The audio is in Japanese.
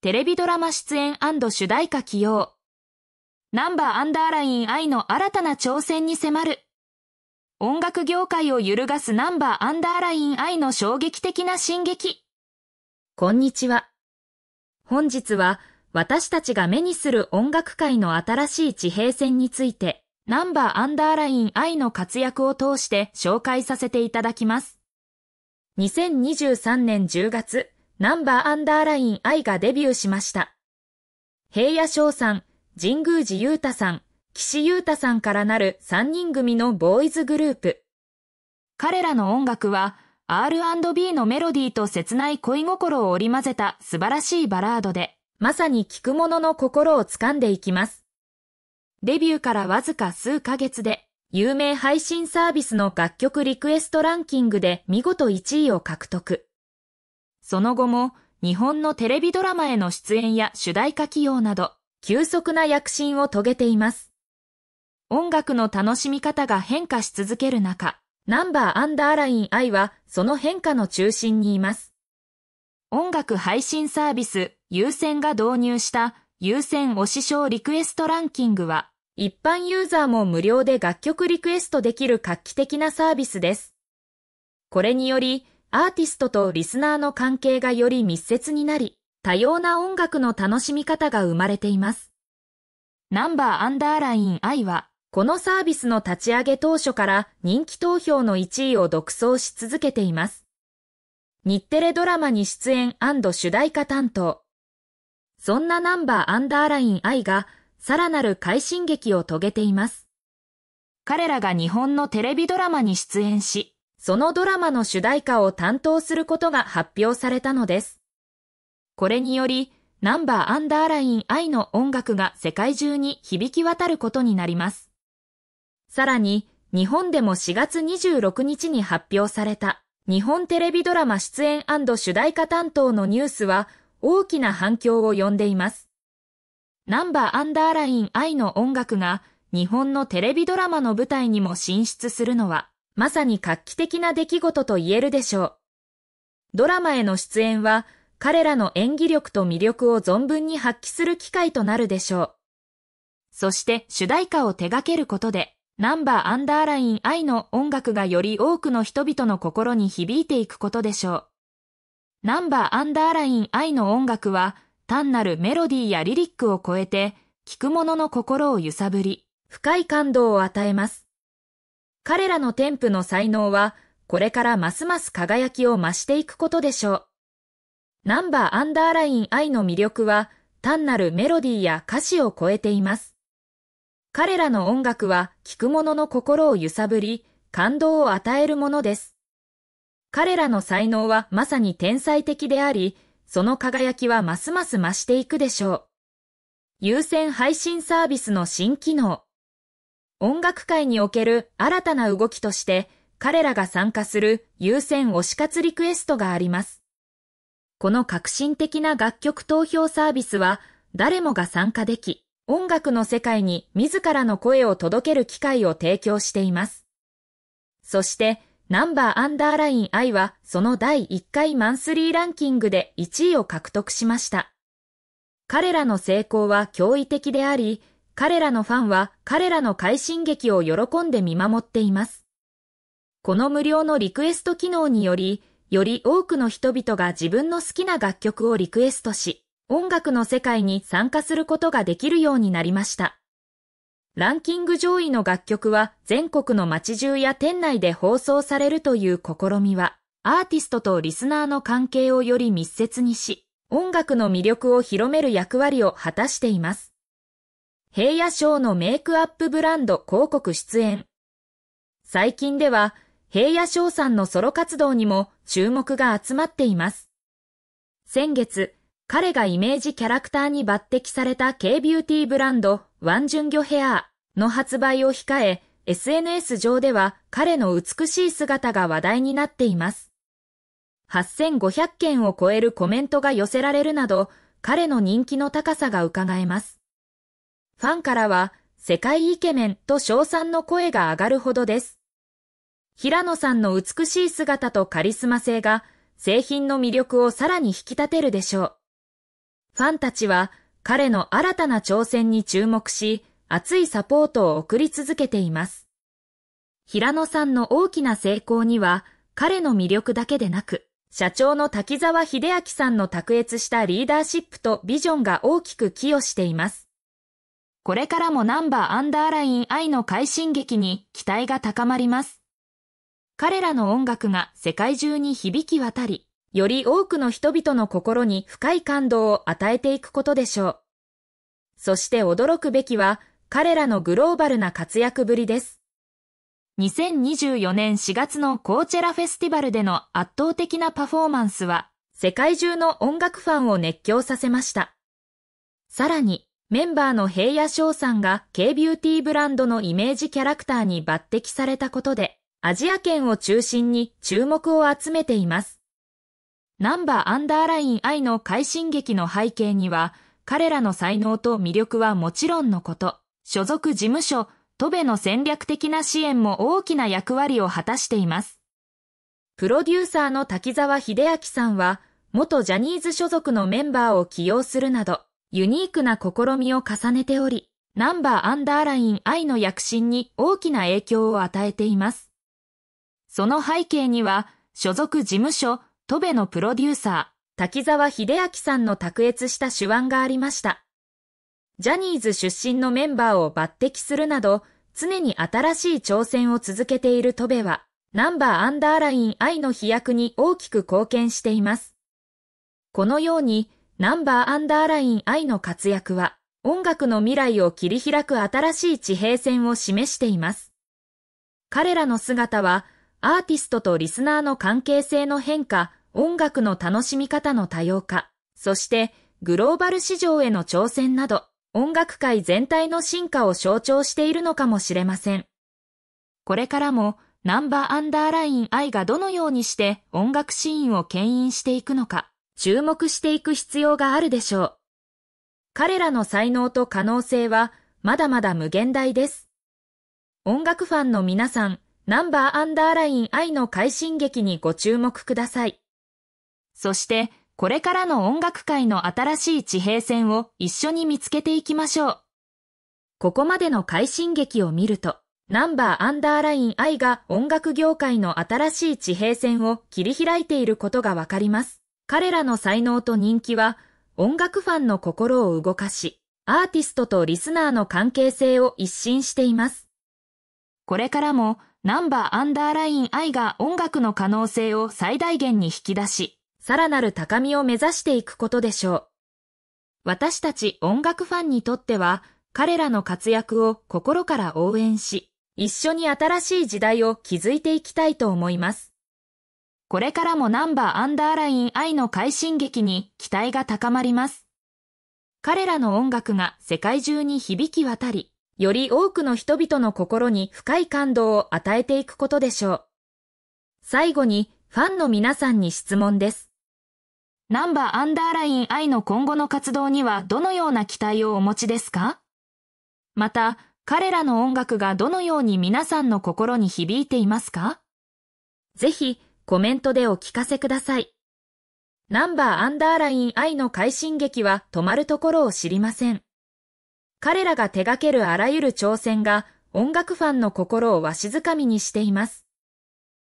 テレビドラマ出演主題歌起用。ナンバーアンダーライン愛の新たな挑戦に迫る。音楽業界を揺るがすナンバーアンダーライン愛の衝撃的な進撃。こんにちは。本日は私たちが目にする音楽界の新しい地平線について、ナンバーアンダーライン愛の活躍を通して紹介させていただきます。2023年10月、ナンバーアンダーライン愛がデビューしました。平野翔さん、神宮寺雄太さん、岸優太さんからなる3人組のボーイズグループ。彼らの音楽は R&B のメロディーと切ない恋心を織り交ぜた素晴らしいバラードで、まさに聴く者の心を掴んでいきます。デビューからわずか数ヶ月で、有名配信サービスの楽曲リクエストランキングで見事1位を獲得。その後も日本のテレビドラマへの出演や主題歌起用など、急速な躍進を遂げています。音楽の楽しみ方が変化し続ける中、ナンバーアンダーライン I はその変化の中心にいます。音楽配信サービス、優先が導入した優先推し賞リクエストランキングは、一般ユーザーも無料で楽曲リクエストできる画期的なサービスです。これにより、アーティストとリスナーの関係がより密接になり、多様な音楽の楽しみ方が生まれています。ナンバーアンダーライン I は、このサービスの立ち上げ当初から人気投票の1位を独走し続けています。日テレドラマに出演主題歌担当。そんなナンバーアンダーライン I が、さらなる快進撃を遂げています。彼らが日本のテレビドラマに出演し、そのドラマの主題歌を担当することが発表されたのです。これにより、ナンバーアンダーライン愛の音楽が世界中に響き渡ることになります。さらに、日本でも4月26日に発表された日本テレビドラマ出演主題歌担当のニュースは大きな反響を呼んでいます。ナンバーアンダーライン愛の音楽が日本のテレビドラマの舞台にも進出するのはまさに画期的な出来事と言えるでしょう。ドラマへの出演は、彼らの演技力と魅力を存分に発揮する機会となるでしょう。そして主題歌を手掛けることで、ナンバーアンダーライン愛の音楽がより多くの人々の心に響いていくことでしょう。ナンバーアンダーライン愛の音楽は、単なるメロディーやリリックを超えて、聴く者の心を揺さぶり、深い感動を与えます。彼らの添付の才能は、これからますます輝きを増していくことでしょう。ナンバーアンダーライン愛の魅力は、単なるメロディーや歌詞を超えています。彼らの音楽は、聴く者の心を揺さぶり、感動を与えるものです。彼らの才能はまさに天才的であり、その輝きはますます増していくでしょう。優先配信サービスの新機能。音楽界における新たな動きとして、彼らが参加する優先推し活リクエストがあります。この革新的な楽曲投票サービスは、誰もが参加でき、音楽の世界に自らの声を届ける機会を提供しています。そして、ナンバーアンダーライン I はその第1回マンスリーランキングで1位を獲得しました。彼らの成功は驚異的であり、彼らのファンは彼らの快進撃を喜んで見守っています。この無料のリクエスト機能により、より多くの人々が自分の好きな楽曲をリクエストし、音楽の世界に参加することができるようになりました。ランキング上位の楽曲は全国の街中や店内で放送されるという試みは、アーティストとリスナーの関係をより密接にし、音楽の魅力を広める役割を果たしています。平野賞のメイクアップブランド広告出演。最近では、平野翔さんのソロ活動にも注目が集まっています。先月、彼がイメージキャラクターに抜擢された K ビューティーブランド、ワンジュンギョヘアーの発売を控え、SNS 上では彼の美しい姿が話題になっています。8500件を超えるコメントが寄せられるなど、彼の人気の高さが伺えます。ファンからは世界イケメンと称賛の声が上がるほどです。平野さんの美しい姿とカリスマ性が製品の魅力をさらに引き立てるでしょう。ファンたちは彼の新たな挑戦に注目し、熱いサポートを送り続けています。平野さんの大きな成功には、彼の魅力だけでなく、社長の滝沢秀明さんの卓越したリーダーシップとビジョンが大きく寄与しています。これからもナンバーアンダーライン愛の快進撃に期待が高まります。彼らの音楽が世界中に響き渡り、より多くの人々の心に深い感動を与えていくことでしょう。そして驚くべきは、彼らのグローバルな活躍ぶりです。2024年4月のコーチェラフェスティバルでの圧倒的なパフォーマンスは、世界中の音楽ファンを熱狂させました。さらに、メンバーの平野翔さんが K ビューティーブランドのイメージキャラクターに抜擢されたことで、アジア圏を中心に注目を集めています。ナンバーアンダーライン愛の快進撃の背景には、彼らの才能と魅力はもちろんのこと、所属事務所、トベの戦略的な支援も大きな役割を果たしています。プロデューサーの滝沢秀明さんは、元ジャニーズ所属のメンバーを起用するなど、ユニークな試みを重ねており、ナンバーアンダーライン愛の躍進に大きな影響を与えています。その背景には、所属事務所、戸部のプロデューサー、滝沢秀明さんの卓越した手腕がありました。ジャニーズ出身のメンバーを抜擢するなど、常に新しい挑戦を続けている戸部は、ナンバーアンダーライン愛の飛躍に大きく貢献しています。このように、ナンバーアンダーライン I の活躍は、音楽の未来を切り開く新しい地平線を示しています。彼らの姿は、アーティストとリスナーの関係性の変化、音楽の楽しみ方の多様化、そしてグローバル市場への挑戦など、音楽界全体の進化を象徴しているのかもしれません。これからも、ナンバーアンダーライン I がどのようにして音楽シーンを牽引していくのか、注目していく必要があるでしょう。彼らの才能と可能性はまだまだ無限大です。音楽ファンの皆さん、ナンバーアンダーライン愛の快進撃にご注目ください。そして、これからの音楽界の新しい地平線を一緒に見つけていきましょう。ここまでの快進撃を見ると、ナンバーアンダーライン愛が音楽業界の新しい地平線を切り開いていることがわかります。彼らの才能と人気は音楽ファンの心を動かし、アーティストとリスナーの関係性を一新しています。これからもナンバーアンダーライン愛が音楽の可能性を最大限に引き出し、さらなる高みを目指していくことでしょう。私たち音楽ファンにとっては、彼らの活躍を心から応援し、一緒に新しい時代を築いていきたいと思います。これからもナンバーアンダーライン愛の快進撃に期待が高まります。彼らの音楽が世界中に響き渡り、より多くの人々の心に深い感動を与えていくことでしょう。最後にファンの皆さんに質問です。ナンバーアンダーライン愛の今後の活動にはどのような期待をお持ちですかまた、彼らの音楽がどのように皆さんの心に響いていますかぜひ、コメントでお聞かせください。ナンバーアンダーライン I の快進撃は止まるところを知りません。彼らが手掛けるあらゆる挑戦が音楽ファンの心をわしづかみにしています。